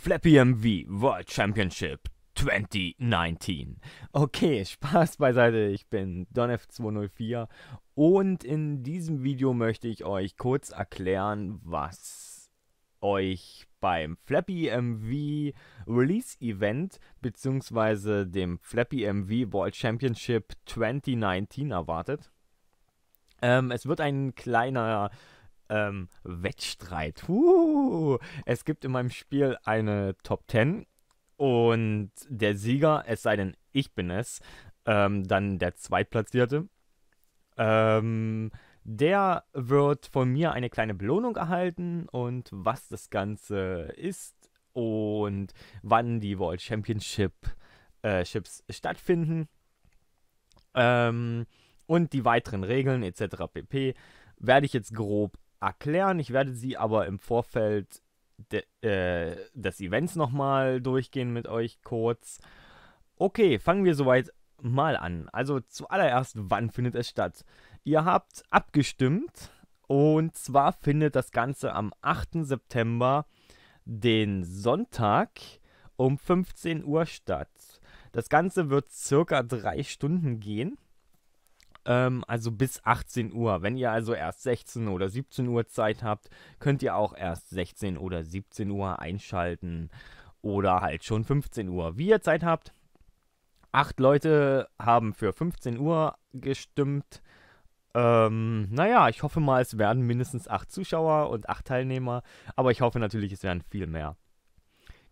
Flappy MV World Championship 2019. Okay, Spaß beiseite, ich bin DonF204 und in diesem Video möchte ich euch kurz erklären, was euch beim Flappy MV Release Event bzw. dem Flappy MV World Championship 2019 erwartet. Ähm, es wird ein kleiner ähm, Wettstreit. Uh, es gibt in meinem Spiel eine Top 10 und der Sieger, es sei denn, ich bin es, ähm, dann der Zweitplatzierte, ähm, der wird von mir eine kleine Belohnung erhalten und was das Ganze ist und wann die World Championship äh, Chips stattfinden ähm, und die weiteren Regeln etc. pp. werde ich jetzt grob erklären. Ich werde sie aber im Vorfeld de, äh, des Events nochmal durchgehen mit euch kurz. Okay, fangen wir soweit mal an. Also zuallererst, wann findet es statt? Ihr habt abgestimmt und zwar findet das Ganze am 8. September, den Sonntag, um 15 Uhr statt. Das Ganze wird circa drei Stunden gehen ähm, also bis 18 Uhr. Wenn ihr also erst 16 oder 17 Uhr Zeit habt, könnt ihr auch erst 16 oder 17 Uhr einschalten oder halt schon 15 Uhr, wie ihr Zeit habt. Acht Leute haben für 15 Uhr gestimmt. Ähm, naja, ich hoffe mal, es werden mindestens acht Zuschauer und acht Teilnehmer, aber ich hoffe natürlich, es werden viel mehr.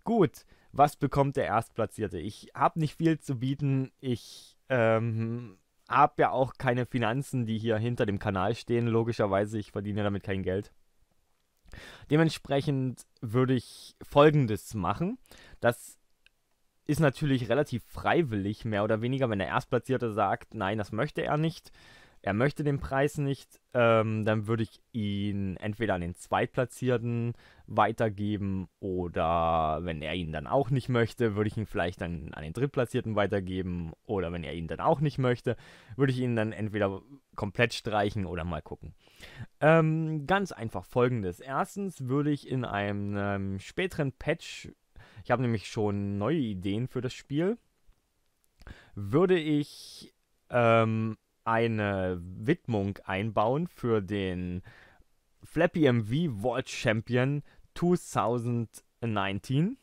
Gut, was bekommt der Erstplatzierte? Ich habe nicht viel zu bieten. Ich ähm, habe ja auch keine Finanzen, die hier hinter dem Kanal stehen, logischerweise. Ich verdiene damit kein Geld. Dementsprechend würde ich Folgendes machen. Das ist natürlich relativ freiwillig, mehr oder weniger, wenn der Erstplatzierte sagt, nein, das möchte er nicht. Er möchte den Preis nicht, ähm, dann würde ich ihn entweder an den Zweitplatzierten weitergeben oder wenn er ihn dann auch nicht möchte, würde ich ihn vielleicht dann an den Drittplatzierten weitergeben oder wenn er ihn dann auch nicht möchte, würde ich ihn dann entweder komplett streichen oder mal gucken. Ähm, ganz einfach folgendes. Erstens würde ich in einem ähm, späteren Patch, ich habe nämlich schon neue Ideen für das Spiel, würde ich ähm, eine Widmung einbauen für den Flappy MV World Champion 2019.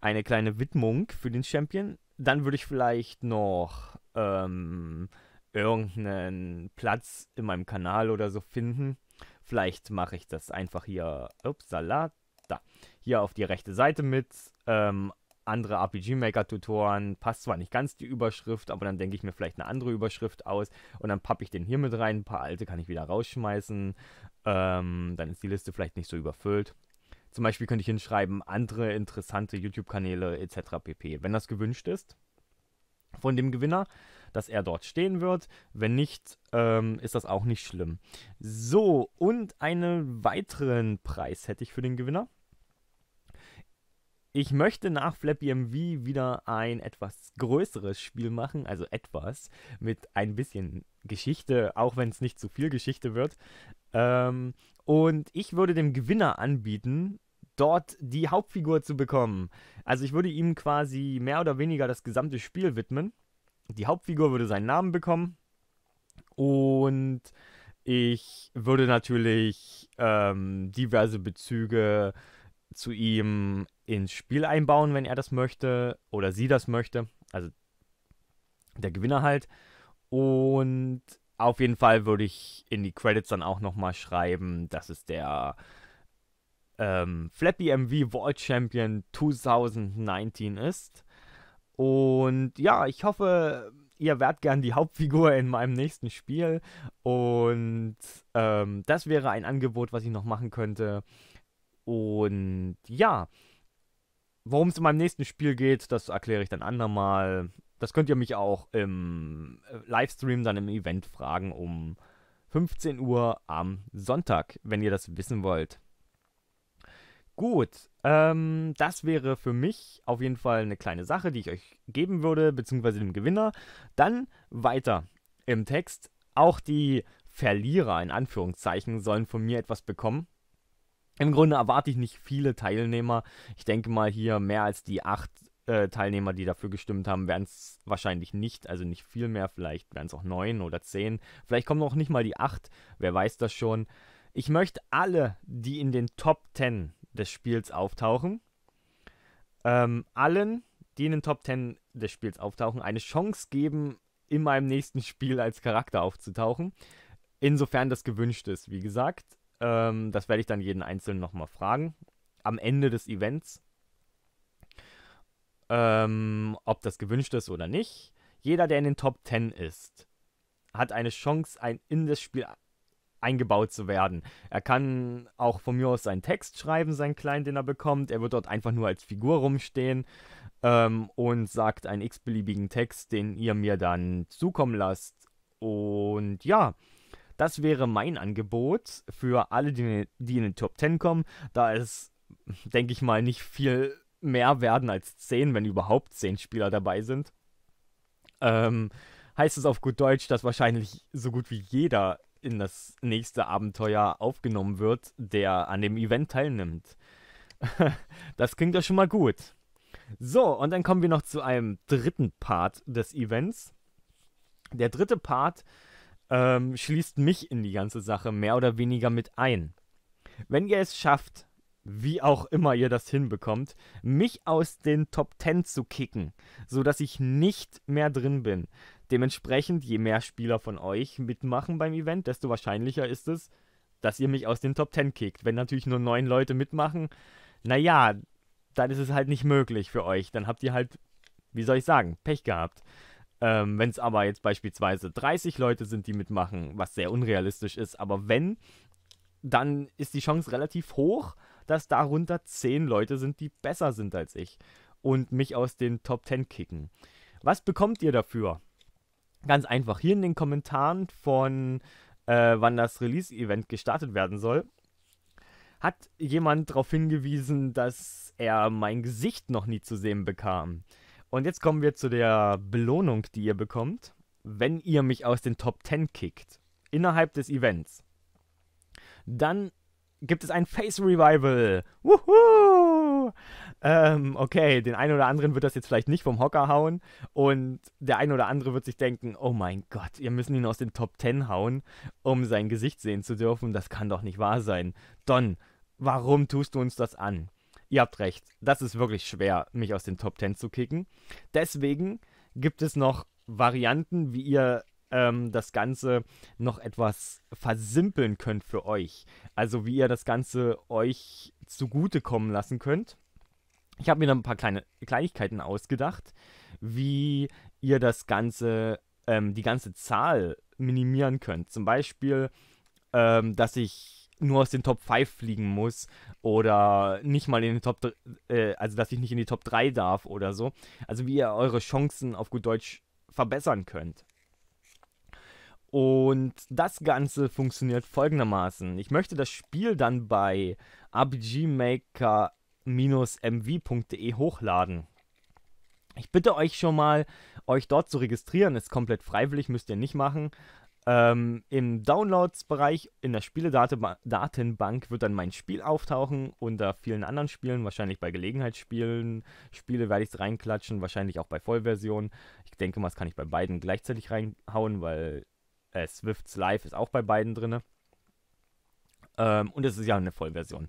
Eine kleine Widmung für den Champion. Dann würde ich vielleicht noch ähm, irgendeinen Platz in meinem Kanal oder so finden. Vielleicht mache ich das einfach hier, upsala, da, hier auf die rechte Seite mit. Ähm, andere RPG-Maker-Tutoren, passt zwar nicht ganz die Überschrift, aber dann denke ich mir vielleicht eine andere Überschrift aus und dann pappe ich den hier mit rein, ein paar alte kann ich wieder rausschmeißen, ähm, dann ist die Liste vielleicht nicht so überfüllt. Zum Beispiel könnte ich hinschreiben, andere interessante YouTube-Kanäle etc. pp. Wenn das gewünscht ist von dem Gewinner, dass er dort stehen wird. Wenn nicht, ähm, ist das auch nicht schlimm. So, und einen weiteren Preis hätte ich für den Gewinner. Ich möchte nach Flappy MV wieder ein etwas größeres Spiel machen, also etwas mit ein bisschen Geschichte, auch wenn es nicht zu viel Geschichte wird. Ähm, und ich würde dem Gewinner anbieten, dort die Hauptfigur zu bekommen. Also ich würde ihm quasi mehr oder weniger das gesamte Spiel widmen. Die Hauptfigur würde seinen Namen bekommen. Und ich würde natürlich ähm, diverse Bezüge zu ihm ins Spiel einbauen, wenn er das möchte oder sie das möchte. Also der Gewinner halt. Und auf jeden Fall würde ich in die Credits dann auch nochmal schreiben, dass es der ähm, Flappy MV World Champion 2019 ist. Und ja, ich hoffe, ihr wärt gern die Hauptfigur in meinem nächsten Spiel. Und ähm, das wäre ein Angebot, was ich noch machen könnte. Und ja, Worum es in meinem nächsten Spiel geht, das erkläre ich dann andermal. Das könnt ihr mich auch im äh, Livestream, dann im Event fragen um 15 Uhr am Sonntag, wenn ihr das wissen wollt. Gut, ähm, das wäre für mich auf jeden Fall eine kleine Sache, die ich euch geben würde, beziehungsweise dem Gewinner. Dann weiter im Text. Auch die Verlierer in Anführungszeichen sollen von mir etwas bekommen. Im Grunde erwarte ich nicht viele Teilnehmer. Ich denke mal hier mehr als die acht äh, Teilnehmer, die dafür gestimmt haben, werden es wahrscheinlich nicht. Also nicht viel mehr. Vielleicht werden es auch neun oder zehn. Vielleicht kommen auch nicht mal die acht. Wer weiß das schon. Ich möchte alle, die in den Top 10 des Spiels auftauchen, ähm, allen, die in den Top 10 des Spiels auftauchen, eine Chance geben, in meinem nächsten Spiel als Charakter aufzutauchen. Insofern das gewünscht ist, wie gesagt. Ähm, das werde ich dann jeden Einzelnen nochmal fragen. Am Ende des Events. Ähm, ob das gewünscht ist oder nicht. Jeder, der in den Top 10 ist, hat eine Chance, ein, in das Spiel eingebaut zu werden. Er kann auch von mir aus seinen Text schreiben, seinen kleinen, den er bekommt. Er wird dort einfach nur als Figur rumstehen ähm, und sagt einen x-beliebigen Text, den ihr mir dann zukommen lasst. Und ja, das wäre mein Angebot für alle, die, die in den Top 10 kommen. Da ist, denke ich mal, nicht viel mehr werden als 10, wenn überhaupt 10 Spieler dabei sind. Ähm, heißt es auf gut Deutsch, dass wahrscheinlich so gut wie jeder in das nächste Abenteuer aufgenommen wird, der an dem Event teilnimmt. das klingt ja schon mal gut. So, und dann kommen wir noch zu einem dritten Part des Events. Der dritte Part ähm, schließt mich in die ganze Sache mehr oder weniger mit ein. Wenn ihr es schafft, wie auch immer ihr das hinbekommt, mich aus den Top 10 zu kicken, sodass ich nicht mehr drin bin. Dementsprechend, je mehr Spieler von euch mitmachen beim Event, desto wahrscheinlicher ist es, dass ihr mich aus den Top 10 kickt. Wenn natürlich nur neun Leute mitmachen, naja, dann ist es halt nicht möglich für euch. Dann habt ihr halt, wie soll ich sagen, Pech gehabt. Ähm, wenn es aber jetzt beispielsweise 30 Leute sind, die mitmachen, was sehr unrealistisch ist, aber wenn, dann ist die Chance relativ hoch, dass darunter 10 Leute sind, die besser sind als ich und mich aus den Top 10 kicken. Was bekommt ihr dafür? Ganz einfach, hier in den Kommentaren von äh, wann das Release-Event gestartet werden soll, hat jemand darauf hingewiesen, dass er mein Gesicht noch nie zu sehen bekam. Und jetzt kommen wir zu der Belohnung, die ihr bekommt, wenn ihr mich aus den Top 10 kickt. Innerhalb des Events. Dann gibt es ein Face Revival. Wuhu! Ähm, okay, den einen oder anderen wird das jetzt vielleicht nicht vom Hocker hauen und der eine oder andere wird sich denken, oh mein Gott, ihr müssen ihn aus den Top 10 hauen, um sein Gesicht sehen zu dürfen, das kann doch nicht wahr sein. Don, warum tust du uns das an? ihr habt recht, das ist wirklich schwer, mich aus den Top 10 zu kicken. Deswegen gibt es noch Varianten, wie ihr ähm, das Ganze noch etwas versimpeln könnt für euch. Also wie ihr das Ganze euch zugutekommen lassen könnt. Ich habe mir noch ein paar kleine Kleinigkeiten ausgedacht, wie ihr das Ganze, ähm, die ganze Zahl minimieren könnt. Zum Beispiel, ähm, dass ich nur aus den Top 5 fliegen muss oder nicht mal in den Top, äh, also dass ich nicht in die Top 3 darf oder so. Also wie ihr eure Chancen auf gut Deutsch verbessern könnt. Und das Ganze funktioniert folgendermaßen. Ich möchte das Spiel dann bei abgmaker-mv.de hochladen. Ich bitte euch schon mal, euch dort zu registrieren. Ist komplett freiwillig, müsst ihr nicht machen. Ähm, Im Downloads-Bereich in der Spieledatenbank wird dann mein Spiel auftauchen unter vielen anderen Spielen, wahrscheinlich bei Gelegenheitsspielen. Spiele werde ich es reinklatschen, wahrscheinlich auch bei Vollversionen. Ich denke mal, das kann ich bei beiden gleichzeitig reinhauen, weil äh, Swifts Live ist auch bei beiden drin. Ähm, und es ist ja eine Vollversion.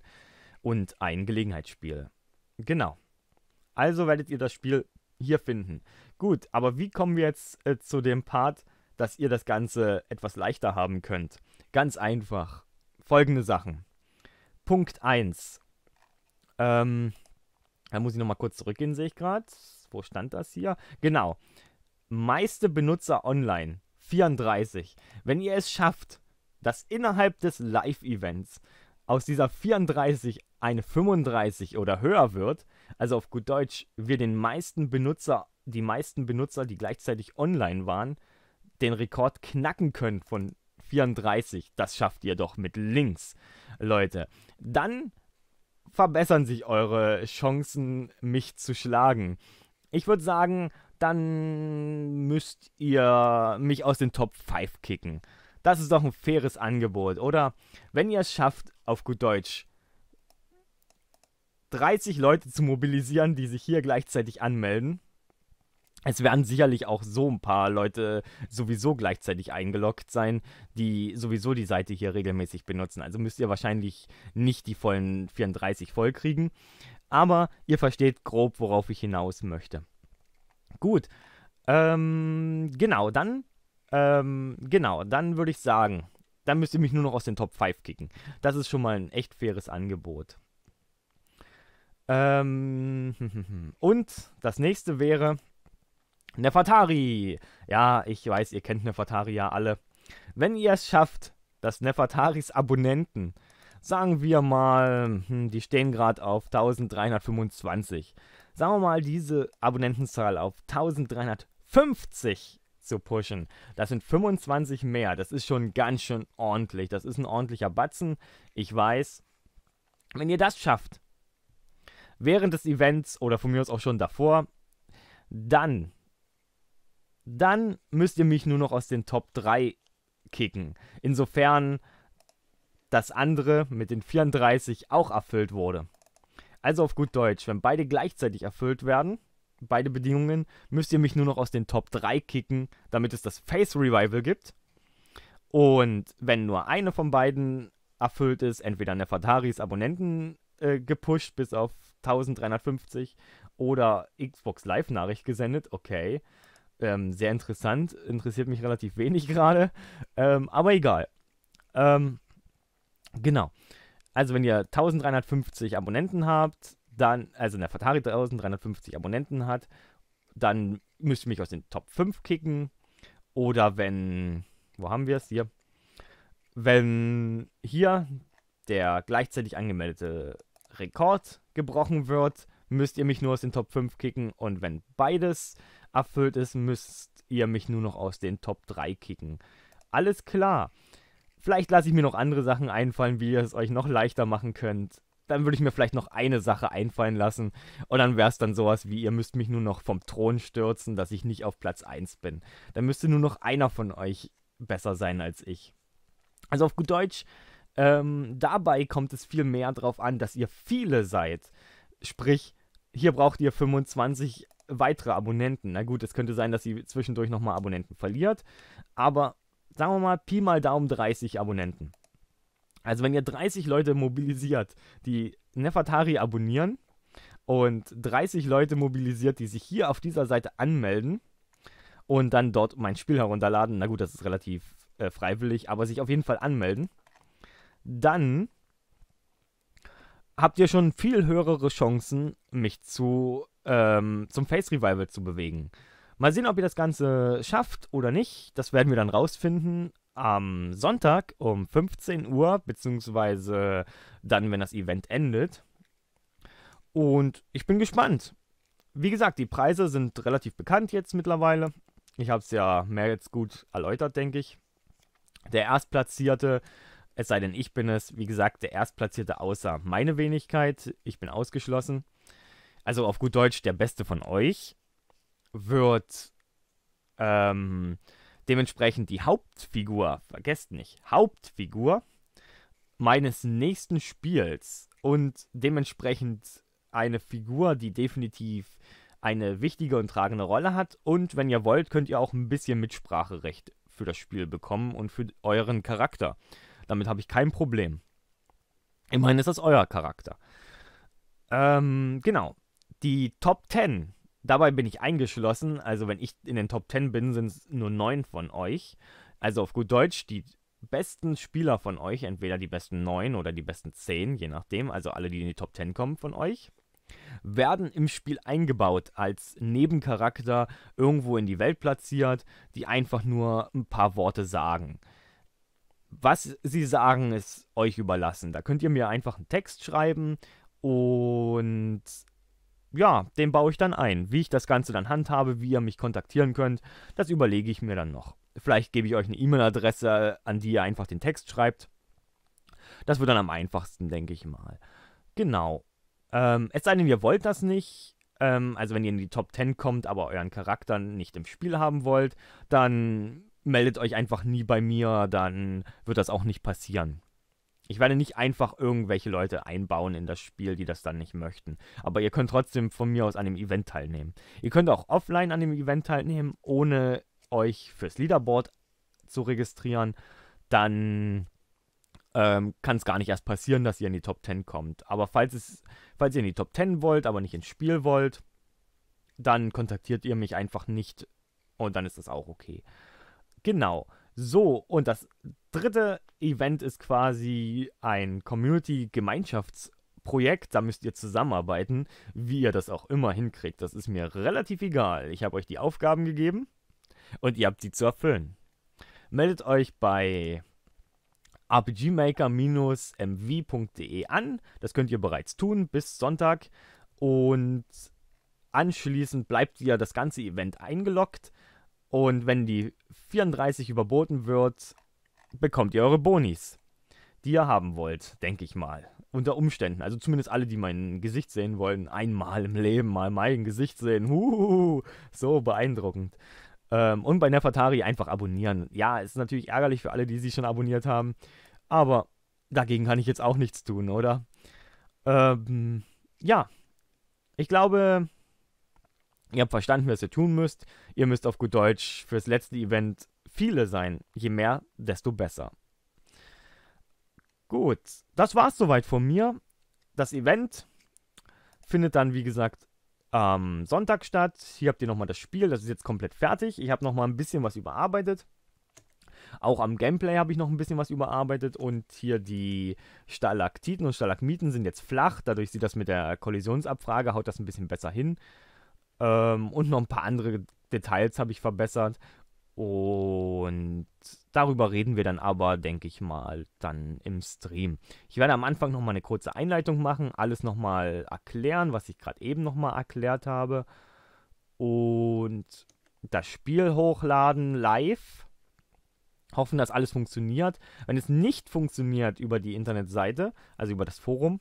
Und ein Gelegenheitsspiel. Genau. Also werdet ihr das Spiel hier finden. Gut, aber wie kommen wir jetzt äh, zu dem Part, dass ihr das Ganze etwas leichter haben könnt. Ganz einfach. Folgende Sachen. Punkt 1. Ähm, da muss ich nochmal kurz zurückgehen, sehe ich gerade. Wo stand das hier? Genau. Meiste Benutzer online. 34. Wenn ihr es schafft, dass innerhalb des Live-Events aus dieser 34 eine 35 oder höher wird, also auf gut Deutsch, wir den meisten Benutzer, die meisten Benutzer, die gleichzeitig online waren, den Rekord knacken könnt von 34. Das schafft ihr doch mit links, Leute. Dann verbessern sich eure Chancen, mich zu schlagen. Ich würde sagen, dann müsst ihr mich aus den Top 5 kicken. Das ist doch ein faires Angebot, oder? Wenn ihr es schafft, auf gut Deutsch, 30 Leute zu mobilisieren, die sich hier gleichzeitig anmelden, es werden sicherlich auch so ein paar Leute sowieso gleichzeitig eingeloggt sein, die sowieso die Seite hier regelmäßig benutzen. Also müsst ihr wahrscheinlich nicht die vollen 34 voll kriegen. Aber ihr versteht grob, worauf ich hinaus möchte. Gut. Ähm, genau, dann. Ähm, genau, dann würde ich sagen, dann müsst ihr mich nur noch aus den Top 5 kicken. Das ist schon mal ein echt faires Angebot. Ähm, und das nächste wäre, Nefertari. Ja, ich weiß, ihr kennt Nefertari ja alle. Wenn ihr es schafft, dass Nefertaris Abonnenten, sagen wir mal, hm, die stehen gerade auf 1325, sagen wir mal diese Abonnentenzahl auf 1350 zu pushen. Das sind 25 mehr. Das ist schon ganz schön ordentlich. Das ist ein ordentlicher Batzen. Ich weiß. Wenn ihr das schafft, während des Events oder von mir aus auch schon davor, dann dann müsst ihr mich nur noch aus den Top 3 kicken. Insofern das andere mit den 34 auch erfüllt wurde. Also auf gut Deutsch, wenn beide gleichzeitig erfüllt werden, beide Bedingungen, müsst ihr mich nur noch aus den Top 3 kicken, damit es das Face Revival gibt. Und wenn nur eine von beiden erfüllt ist, entweder Nefertaris Abonnenten äh, gepusht bis auf 1350 oder Xbox Live Nachricht gesendet, okay, ähm, sehr interessant, interessiert mich relativ wenig gerade, ähm, aber egal. Ähm, genau. Also wenn ihr 1350 Abonnenten habt, dann, also in der Fatari 1350 Abonnenten hat, dann müsst ihr mich aus den Top 5 kicken. Oder wenn, wo haben wir es hier? Wenn hier der gleichzeitig angemeldete Rekord gebrochen wird, müsst ihr mich nur aus den Top 5 kicken. Und wenn beides äh, erfüllt ist, müsst ihr mich nur noch aus den Top 3 kicken. Alles klar. Vielleicht lasse ich mir noch andere Sachen einfallen, wie ihr es euch noch leichter machen könnt. Dann würde ich mir vielleicht noch eine Sache einfallen lassen. Und dann wäre es dann sowas wie, ihr müsst mich nur noch vom Thron stürzen, dass ich nicht auf Platz 1 bin. Dann müsste nur noch einer von euch besser sein als ich. Also auf gut Deutsch, ähm, dabei kommt es viel mehr darauf an, dass ihr viele seid. Sprich, hier braucht ihr 25 weitere Abonnenten. Na gut, es könnte sein, dass sie zwischendurch nochmal Abonnenten verliert, aber sagen wir mal, Pi mal Daumen 30 Abonnenten. Also wenn ihr 30 Leute mobilisiert, die Nefertari abonnieren und 30 Leute mobilisiert, die sich hier auf dieser Seite anmelden und dann dort mein Spiel herunterladen, na gut, das ist relativ äh, freiwillig, aber sich auf jeden Fall anmelden, dann habt ihr schon viel höhere Chancen, mich zu ähm, zum Face Revival zu bewegen. Mal sehen, ob ihr das Ganze schafft oder nicht. Das werden wir dann rausfinden am Sonntag um 15 Uhr, beziehungsweise dann, wenn das Event endet. Und ich bin gespannt. Wie gesagt, die Preise sind relativ bekannt jetzt mittlerweile. Ich habe es ja mehr jetzt gut erläutert, denke ich. Der Erstplatzierte, es sei denn, ich bin es, wie gesagt, der Erstplatzierte außer meine Wenigkeit. Ich bin ausgeschlossen also auf gut Deutsch, der Beste von euch wird ähm, dementsprechend die Hauptfigur, vergesst nicht, Hauptfigur meines nächsten Spiels und dementsprechend eine Figur, die definitiv eine wichtige und tragende Rolle hat. Und wenn ihr wollt, könnt ihr auch ein bisschen Mitspracherecht für das Spiel bekommen und für euren Charakter. Damit habe ich kein Problem. Immerhin ist das euer Charakter. Ähm, genau die Top 10, dabei bin ich eingeschlossen, also wenn ich in den Top 10 bin, sind es nur neun von euch. Also auf gut Deutsch, die besten Spieler von euch, entweder die besten neun oder die besten zehn, je nachdem, also alle, die in die Top 10 kommen von euch, werden im Spiel eingebaut, als Nebencharakter irgendwo in die Welt platziert, die einfach nur ein paar Worte sagen. Was sie sagen, ist euch überlassen. Da könnt ihr mir einfach einen Text schreiben und ja, den baue ich dann ein. Wie ich das Ganze dann handhabe, wie ihr mich kontaktieren könnt, das überlege ich mir dann noch. Vielleicht gebe ich euch eine E-Mail-Adresse, an die ihr einfach den Text schreibt. Das wird dann am einfachsten, denke ich mal. Genau. Ähm, es sei denn, ihr wollt das nicht. Ähm, also wenn ihr in die Top 10 kommt, aber euren Charakter nicht im Spiel haben wollt, dann meldet euch einfach nie bei mir, dann wird das auch nicht passieren ich werde nicht einfach irgendwelche Leute einbauen in das Spiel, die das dann nicht möchten. Aber ihr könnt trotzdem von mir aus an dem Event teilnehmen. Ihr könnt auch offline an dem Event teilnehmen, ohne euch fürs Leaderboard zu registrieren. Dann ähm, kann es gar nicht erst passieren, dass ihr in die Top 10 kommt. Aber falls, es, falls ihr in die Top 10 wollt, aber nicht ins Spiel wollt, dann kontaktiert ihr mich einfach nicht und dann ist das auch okay. Genau. So, und das dritte Event ist quasi ein Community-Gemeinschaftsprojekt. Da müsst ihr zusammenarbeiten, wie ihr das auch immer hinkriegt. Das ist mir relativ egal. Ich habe euch die Aufgaben gegeben und ihr habt sie zu erfüllen. Meldet euch bei rpgmaker-mv.de an. Das könnt ihr bereits tun bis Sonntag. Und anschließend bleibt ihr das ganze Event eingeloggt. Und wenn die 34 überboten wird, bekommt ihr eure Bonis, die ihr haben wollt, denke ich mal. Unter Umständen, also zumindest alle, die mein Gesicht sehen wollen, einmal im Leben mal mein Gesicht sehen. Huhuhu, so beeindruckend. Ähm, und bei Nefertari einfach abonnieren. Ja, es ist natürlich ärgerlich für alle, die sie schon abonniert haben. Aber dagegen kann ich jetzt auch nichts tun, oder? Ähm, ja. Ich glaube, Ihr habt verstanden, was ihr tun müsst. Ihr müsst auf gut Deutsch fürs letzte Event viele sein. Je mehr, desto besser. Gut, das war's soweit von mir. Das Event findet dann, wie gesagt, am Sonntag statt. Hier habt ihr nochmal das Spiel, das ist jetzt komplett fertig. Ich habe nochmal ein bisschen was überarbeitet. Auch am Gameplay habe ich noch ein bisschen was überarbeitet und hier die Stalaktiten und Stalagmiten sind jetzt flach. Dadurch sieht das mit der Kollisionsabfrage, haut das ein bisschen besser hin. Ähm, und noch ein paar andere Details habe ich verbessert. Und darüber reden wir dann aber, denke ich mal, dann im Stream. Ich werde am Anfang nochmal eine kurze Einleitung machen, alles nochmal erklären, was ich gerade eben nochmal erklärt habe. Und das Spiel hochladen live. Hoffen, dass alles funktioniert. Wenn es nicht funktioniert über die Internetseite, also über das Forum,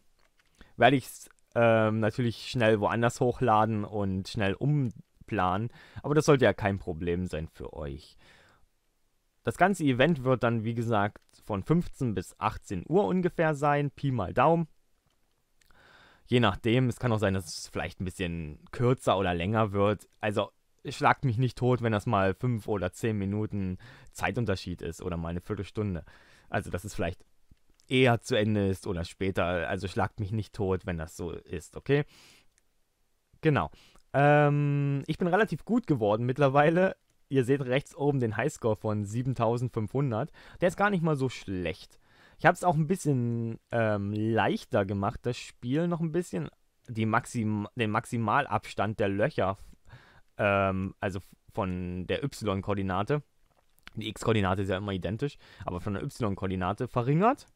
werde ich es ähm, natürlich schnell woanders hochladen und schnell umplanen. Aber das sollte ja kein Problem sein für euch. Das ganze Event wird dann, wie gesagt, von 15 bis 18 Uhr ungefähr sein. Pi mal Daumen. Je nachdem, es kann auch sein, dass es vielleicht ein bisschen kürzer oder länger wird. Also schlagt mich nicht tot, wenn das mal 5 oder 10 Minuten Zeitunterschied ist oder mal eine Viertelstunde. Also das ist vielleicht eher zu Ende ist oder später. Also schlagt mich nicht tot, wenn das so ist, okay? Genau. Ähm, ich bin relativ gut geworden mittlerweile. Ihr seht rechts oben den Highscore von 7500. Der ist gar nicht mal so schlecht. Ich habe es auch ein bisschen ähm, leichter gemacht, das Spiel noch ein bisschen. Die Maxim den Maximalabstand der Löcher, ähm, also von der Y-Koordinate, die X-Koordinate ist ja immer identisch, aber von der Y-Koordinate verringert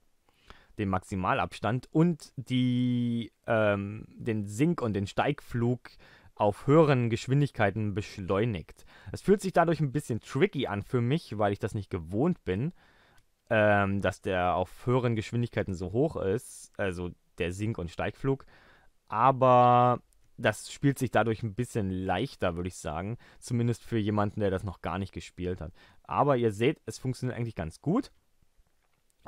den Maximalabstand und die, ähm, den Sink- und den Steigflug auf höheren Geschwindigkeiten beschleunigt. Es fühlt sich dadurch ein bisschen tricky an für mich, weil ich das nicht gewohnt bin, ähm, dass der auf höheren Geschwindigkeiten so hoch ist, also der Sink- und Steigflug. Aber das spielt sich dadurch ein bisschen leichter, würde ich sagen. Zumindest für jemanden, der das noch gar nicht gespielt hat. Aber ihr seht, es funktioniert eigentlich ganz gut.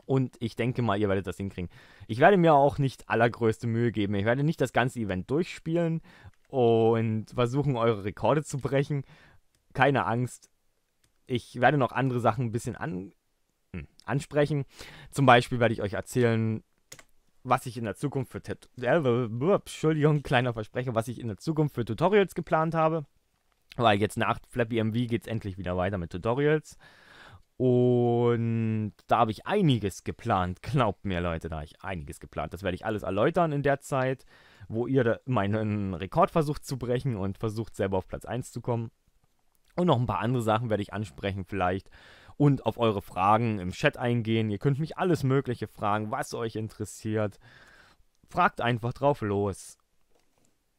Und ich denke mal, ihr werdet das hinkriegen. Ich werde mir auch nicht allergrößte Mühe geben. Ich werde nicht das ganze Event durchspielen und versuchen, eure Rekorde zu brechen. Keine Angst. Ich werde noch andere Sachen ein bisschen an, hm, ansprechen. Zum Beispiel werde ich euch erzählen, was ich in der Zukunft für äh, Entschuldigung, kleiner Versprecher, was ich in der Zukunft für Tutorials geplant habe. Weil jetzt nach Flappy MV geht es endlich wieder weiter mit Tutorials. Und da habe ich einiges geplant. Glaubt mir, Leute, da habe ich einiges geplant. Das werde ich alles erläutern in der Zeit, wo ihr meinen Rekord versucht zu brechen und versucht selber auf Platz 1 zu kommen. Und noch ein paar andere Sachen werde ich ansprechen vielleicht und auf eure Fragen im Chat eingehen. Ihr könnt mich alles Mögliche fragen, was euch interessiert. Fragt einfach drauf los.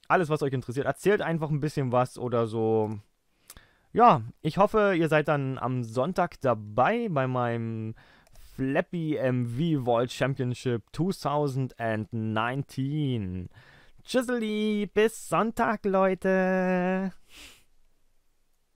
Alles, was euch interessiert. Erzählt einfach ein bisschen was oder so. Ja, ich hoffe, ihr seid dann am Sonntag dabei bei meinem Flappy MV World Championship 2019. Tschüsseli, bis Sonntag, Leute!